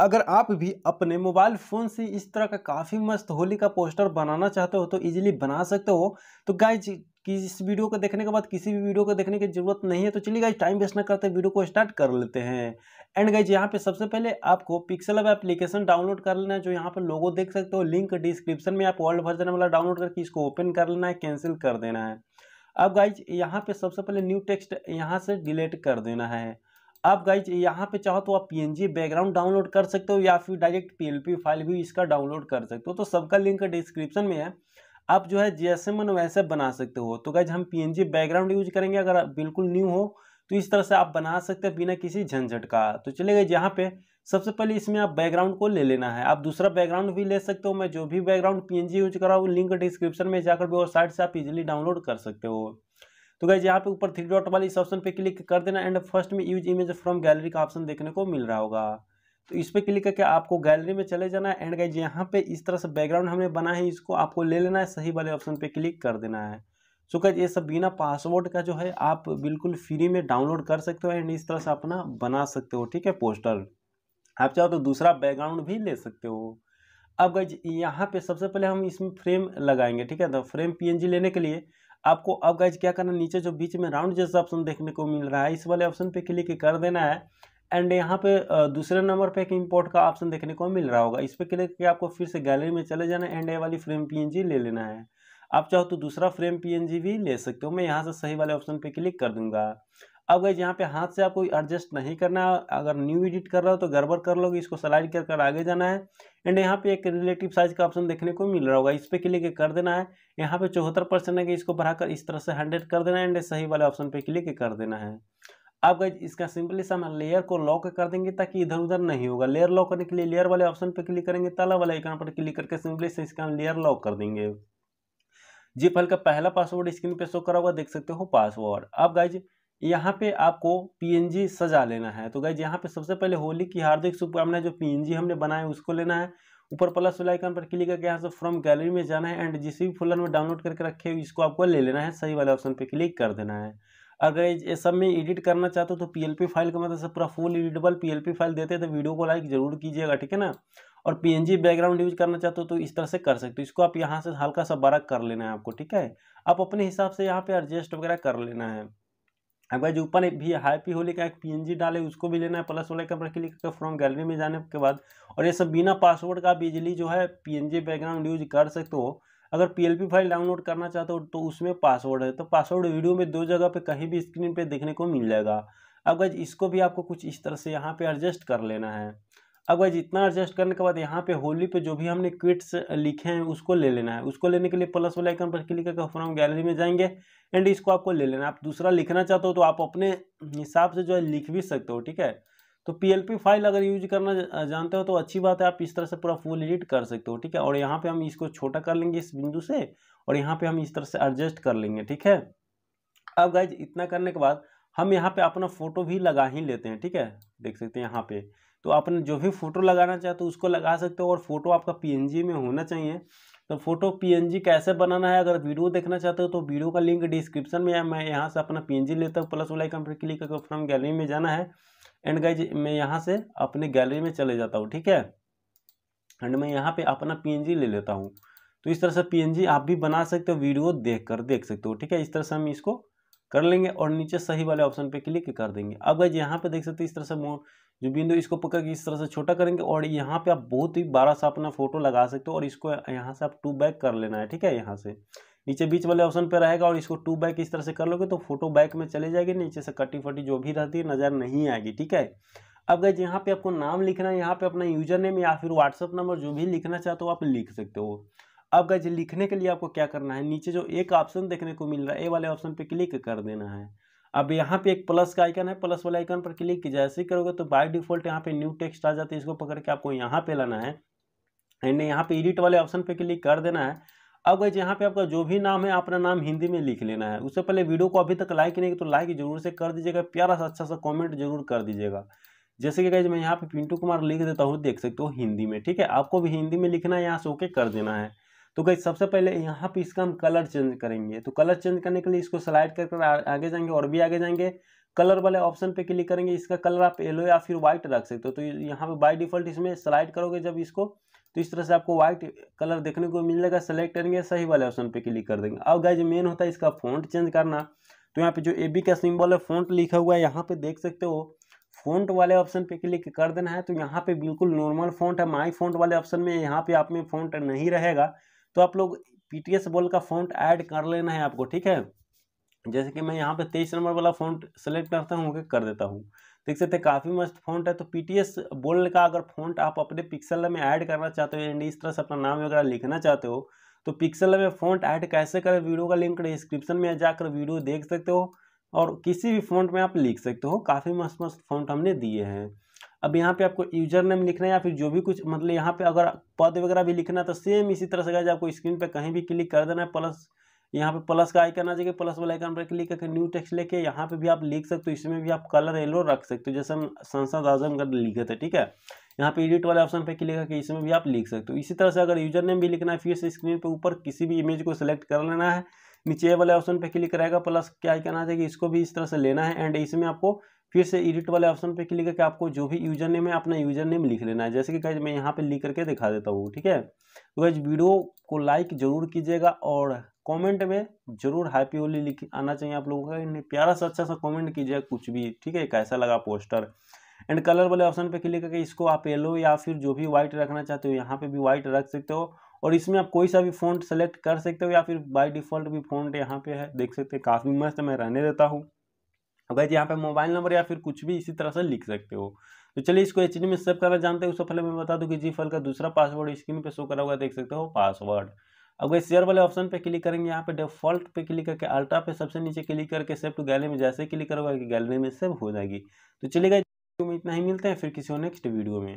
अगर आप भी अपने मोबाइल फ़ोन से इस तरह का काफ़ी मस्त होली का पोस्टर बनाना चाहते हो तो इजीली बना सकते हो तो गाइज इस वीडियो को देखने के बाद किसी भी वीडियो को देखने की जरूरत नहीं है तो चलिए गाइज टाइम वेस्ट ना करते वीडियो को स्टार्ट कर लेते हैं एंड गाइज यहाँ पे सबसे पहले आपको पिक्सल एप्लीकेशन डाउनलोड कर लेना है जो यहाँ पे लोगो देख सकते हो लिंक डिस्क्रिप्शन में आप वर्ल्ड वर्जन वाला डाउनलोड करके इसको ओपन कर लेना है कैंसिल कर देना है अब गाइज यहाँ पे सबसे पहले न्यू टेक्स्ट यहाँ से डिलीट कर देना है आप गाइज यहाँ पे चाहो तो आप पी बैकग्राउंड डाउनलोड कर सकते हो या फिर डायरेक्ट पी फाइल भी इसका डाउनलोड कर सकते हो तो सबका लिंक डिस्क्रिप्शन में है आप जो है जैसे मन वैसे बना सकते हो तो गाइज हम पी बैकग्राउंड यूज करेंगे अगर बिल्कुल न्यू हो तो इस तरह से आप बना सकते हैं बिना किसी झंझट का तो चले गए यहाँ पे सबसे पहले इसमें आप बैकग्राउंड को ले लेना है आप दूसरा बैकग्राउंड भी ले सकते हो मैं जो भी बैकग्राउंड पीएनजी यूज कर रहा हूँ लिंक डिस्क्रिप्शन में जाकर वेबसाइट से आप इजिली डाउनलोड कर सकते हो तो गाइज यहाँ पे ऊपर थ्री डॉट वाले इस ऑप्शन पे क्लिक कर देना एंड फर्स्ट में यूज इमेज फ्रॉम गैलरी का ऑप्शन देखने को मिल रहा होगा तो इस पर क्लिक करके आपको गैलरी में चले जाना है एंड गाइज यहाँ पे इस तरह से बैकग्राउंड हमने बना है इसको आपको ले लेना है सही वाले ऑप्शन पे क्लिक कर देना है सो गाइज ये सब बिना पासवर्ड का जो है आप बिल्कुल फ्री में डाउनलोड कर सकते हो एंड इस तरह से अपना बना सकते हो ठीक है पोस्टर आप चाहो तो दूसरा बैकग्राउंड भी ले सकते हो अब गज यहाँ पे सबसे पहले हम इसमें फ्रेम लगाएंगे ठीक है तो फ्रेम पीएनजी लेने के लिए आपको अब गाइज क्या करना नीचे जो बीच में राउंड जैसा ऑप्शन देखने को मिल रहा है इस वाले ऑप्शन पे क्लिक कर देना है एंड यहाँ पे दूसरे नंबर पे एक इंपोर्ट का ऑप्शन देखने को मिल रहा होगा इस पर क्लिक करके आपको फिर से गैलरी में चले जाना एंड ए वाली फ्रेम पीएनजी ले लेना है आप चाहो तो दूसरा फ्रेम पीएनजी भी ले सकते हो मैं यहाँ से सही वाले ऑप्शन पे क्लिक कर दूंगा अब गई यहाँ पे हाथ से आपको एडजस्ट नहीं करना है अगर न्यू एडिट कर रहे हो तो गड़बड़ कर लोगे इसको स्लाइड कर कर आगे जाना है एंड यहाँ पे एक रिलेटिव साइज का ऑप्शन देखने को मिल रहा होगा इस पर क्लिक कर देना है यहाँ पे चौहत्तर परसेंट है कि इसको बढ़ाकर इस तरह से हंड्रेड कर देना है एंड सही वाले ऑप्शन पे क्लिक कर देना है अब गई इसका सिंपली सामान हम लेयर को लॉक कर देंगे ताकि इधर उधर नहीं होगा लेयर लॉक करने के लिए लेयर वाले ऑप्शन पर क्लिक करेंगे ताला वाले आइकन पर क्लिक करके सिंपली से इसका लेयर लॉक कर देंगे जी फल का पहला पासवर्ड स्क्रीन पे शो करा हुआ देख सकते हो पासवर्ड अब गाइज यहाँ पे आपको पीएनजी सजा लेना है तो गाइज यहाँ पे सबसे पहले होली की हार्दिक शुभकामनाएं जो पीएनजी हमने बनाए उसको लेना है ऊपर प्लस वाला आइकन पर क्लिक करके यहाँ से फ्रॉम गैलरी में जाना है एंड जिस भी फोल्डर में डाउनलोड करके रखे हुए इसको आपको ले लेना है सही वाले ऑप्शन पर क्लिक कर देना है अगर ये सब में एडिट करना चाहते हो तो पी फाइल का मतलब से पूरा फुल एडिटेबल पी फाइल देते हैं तो वीडियो को लाइक जरूर कीजिएगा ठीक है ना और जी बैकग्राउंड यूज करना चाहते हो तो इस तरह से कर सकते हो इसको आप यहाँ से हल्का सा बड़ा कर लेना है आपको ठीक है आप अपने हिसाब से यहाँ पे एडजस्ट वगैरह कर लेना है अब जो ऊपर भी पी होली का एक पीएनजी डाले उसको भी लेना है प्लस वाले कैमरा क्लिक करके फ्रॉम गैलरी में जाने के बाद और ये सब बिना पासवर्ड का बिजली जो है पीएनजी बैकग्राउंड यूज कर सकते हो अगर पीएलपी फाइल डाउनलोड करना चाहते हो तो उसमें पासवर्ड है तो पासवर्ड वीडियो में दो जगह पर कहीं भी स्क्रीन पर देखने को मिल जाएगा अब इसको भी आपको कुछ इस तरह से यहाँ पर एडजस्ट कर लेना है अब वाइज इतना एडजस्ट करने के बाद यहाँ पे होली पे जो भी हमने क्विट्स लिखे हैं उसको ले लेना है उसको लेने के लिए प्लस वाले आइकन पर क्लिक करके फ्रॉम गैलरी में जाएंगे एंड इसको आपको ले लेना आप दूसरा लिखना चाहते हो तो आप अपने हिसाब से जो है लिख भी सकते हो ठीक है तो पी फाइल अगर यूज करना जानते हो तो अच्छी बात है आप इस तरह से पूरा फुल एडिट कर सकते हो ठीक है और यहाँ पे हम इसको छोटा कर लेंगे इस बिंदु से और यहाँ पे हम इस तरह से एडजस्ट कर लेंगे ठीक है अब गाइज इतना करने के बाद हम यहाँ पे अपना फोटो भी लगा ही लेते हैं ठीक है देख सकते हैं यहाँ पे तो आपने जो भी फ़ोटो लगाना चाहते हो उसको लगा सकते हो और फोटो आपका पीएनजी में होना चाहिए तो फोटो पीएनजी कैसे बनाना है अगर वीडियो देखना चाहते हो तो वीडियो का लिंक डिस्क्रिप्शन में है मैं यहाँ से अपना पीएनजी लेता हूँ प्लस वाला कंप्यूटर क्लिक करके फ्रॉम गैलरी में जाना है एंड गाइज मैं यहाँ से अपने गैलरी में चले जाता हूँ ठीक है एंड मैं यहाँ पे अपना पीएनजी ले लेता हूँ तो इस तरह से पीएनजी आप भी बना सकते हो वीडियो देख कर देख सकते हो ठीक है इस तरह से हम इसको कर लेंगे और नीचे सही वाले ऑप्शन पे क्लिक कर देंगे अब गाइज यहाँ पे देख सकते हैं इस तरह से जो बिंदु इसको पकड़ के इस तरह से छोटा करेंगे और यहाँ पे आप बहुत ही बड़ा सा अपना फोटो लगा सकते हो और इसको यहाँ से आप टू बैक कर लेना है ठीक है यहाँ से नीचे बीच वाले ऑप्शन पे रहेगा और इसको टू बैक इस तरह से कर लोगे तो फोटो बैक में चले जाएगी नीचे से कटी फटी जो भी रहती है नज़र नहीं आएगी ठीक है अब गए यहाँ पे आपको नाम लिखना है यहाँ पे अपना यूजर नेम या फिर व्हाट्सअप नंबर जो भी लिखना चाहते हो आप लिख सकते हो अब गाइज लिखने के लिए आपको क्या करना है नीचे जो एक ऑप्शन देखने को मिल रहा है ए वाले ऑप्शन पे क्लिक कर देना है अब यहाँ पे एक प्लस का आइकन है प्लस वाले आइकन पर क्लिक किया ऐसे करोगे तो बाय डिफॉल्ट यहाँ पे न्यू टेक्स्ट आ जाता है इसको पकड़ के आपको यहाँ पे लाना है एंड यहाँ पे एडिट वाले ऑप्शन पे क्लिक कर देना है अब गई यहाँ पे आपका जो भी नाम है अपना नाम हिंदी में लिख लेना है उससे पहले वीडियो को अभी तक लाइक नहीं तो लाइक जरूर से कर दीजिएगा प्यारा सा अच्छा सा कॉमेंट जरूर कर दीजिएगा जैसे कि गाइज मैं यहाँ पे पिंटू कुमार लिख देता हूँ देख सकते हो हिंदी में ठीक है आपको भी हिंदी में लिखना है यहाँ से ओके कर देना है तो गई सबसे पहले यहाँ पे इसका हम कलर चेंज करेंगे तो कलर चेंज करने के लिए इसको स्लाइड कर कर आगे जाएंगे और भी आगे जाएंगे कलर वाले ऑप्शन पे क्लिक करेंगे इसका कलर आप येलो या फिर व्हाइट रख सकते हो तो यहाँ पे बाय डिफॉल्ट इसमें स्लाइड करोगे जब इसको तो इस तरह से आपको व्हाइट कलर देखने को मिल जाएगा सेलेक्ट करेंगे सही वाले ऑप्शन पे क्लिक कर देंगे अब गाइज मेन होता है इसका फोन चेंज करना तो यहाँ पे जो ए का सिम्बॉल है फोन लिखा हुआ है यहाँ पे देख सकते हो फॉन्ट वाले ऑप्शन पे क्लिक कर देना है तो यहाँ पे बिल्कुल नॉर्मल फॉन्ट है माई फॉन्ट वाले ऑप्शन में यहाँ पे आप में फॉन्ट नहीं रहेगा तो आप लोग पीटीएस बोल का फॉन्ट ऐड कर लेना है आपको ठीक है जैसे कि मैं यहाँ पे तेईस नंबर वाला फॉन्ट सेलेक्ट करता हूँ कर देता हूँ देख सकते काफ़ी मस्त फॉन्ट है तो पीटीएस बोल का अगर फॉन्ट आप अपने पिक्सल में ऐड करना चाहते हो एंड इस तरह से अपना नाम वगैरह लिखना चाहते हो तो पिक्सल में फॉन्ट ऐड कैसे करें वीडियो का लिंक डिस्क्रिप्शन में जाकर वीडियो देख सकते हो और किसी भी फॉन्ट में आप लिख सकते हो काफ़ी मस्त मस्त फॉन्ट हमने दिए हैं अब यहाँ पे आपको यूजर नेम लिखना है या फिर जो भी कुछ मतलब यहाँ पे अगर पद वगैरह भी लिखना है तो सेम इसी तरह से गाइज आपको स्क्रीन पे कहीं भी क्लिक कर देना है प्लस यहाँ पे प्लस का आइकन आ जाएगा प्लस वाला आइकन पर क्लिक करके न्यू टेक्स्ट लेके यहाँ पे भी आप लिख सकते हो इसमें भी आप कलर येलो रख सकते हो जैसे हम संसद आजमगढ़ लिखे थे ठीक है यहाँ पे एडिट वाले ऑप्शन पे क्लिक करके इसमें भी आप लिख सकते हो इसी तरह से अगर यूजर नेम भी लिखना है फिर से स्क्रीन पर ऊपर किसी भी इमेज को सिलेक्ट कर लेना है नीचे वाले ऑप्शन पे क्लिक रहेगा प्लस क्या आइकन आ जाएगा इसको भी इस तरह से लेना है एंड इसमें आपको फिर से एडिट वाले ऑप्शन पे क्लिक करके आपको जो भी यूजर नेम है अपना यूजर नेम लिख लेना है जैसे कि गाइज मैं यहाँ पे लिख करके दिखा देता हूँ ठीक है तो गाइज वीडियो को लाइक जरूर कीजिएगा और कमेंट में जरूर हैप्पी होली लिख आना चाहिए आप लोगों का प्यारा सा अच्छा सा कॉमेंट कीजिएगा कुछ भी ठीक है कैसा लगा पोस्टर एंड कलर वाले ऑप्शन पर क्लिक करके इसको आप येलो या फिर जो भी व्हाइट रखना चाहते हो यहाँ पर भी व्हाइट रख सकते हो और इसमें आप कोई सा भी फ़ॉन्ट सेलेक्ट कर सकते हो या फिर बाय डिफ़ॉल्ट भी फ़ॉन्ट यहाँ पे है देख सकते हैं काफ़ी मस्त मैं रहने देता हूँ गैज यहाँ पे मोबाइल नंबर या फिर कुछ भी इसी तरह से लिख सकते हो तो चलिए इसको एच में सेव करना जानते हैं उससे पहले मैं बता दूँ कि जी फल का दूसरा पासवर्ड स्क्रीन पे शो करा हुआ देख सकते हो पासवर्ड अब गए शेयर वाले ऑप्शन पे क्लिक करेंगे यहाँ पे डिफॉल्ट पे क्लिक करके अल्ट्रा पे सबसे नीचे क्लिक करके सेव टू गैलरी में जैसे क्लिक करोगे गैलरी में सेव हो जाएगी तो चलिए में इतना ही मिलते हैं फिर किसी और नेक्स्ट वीडियो में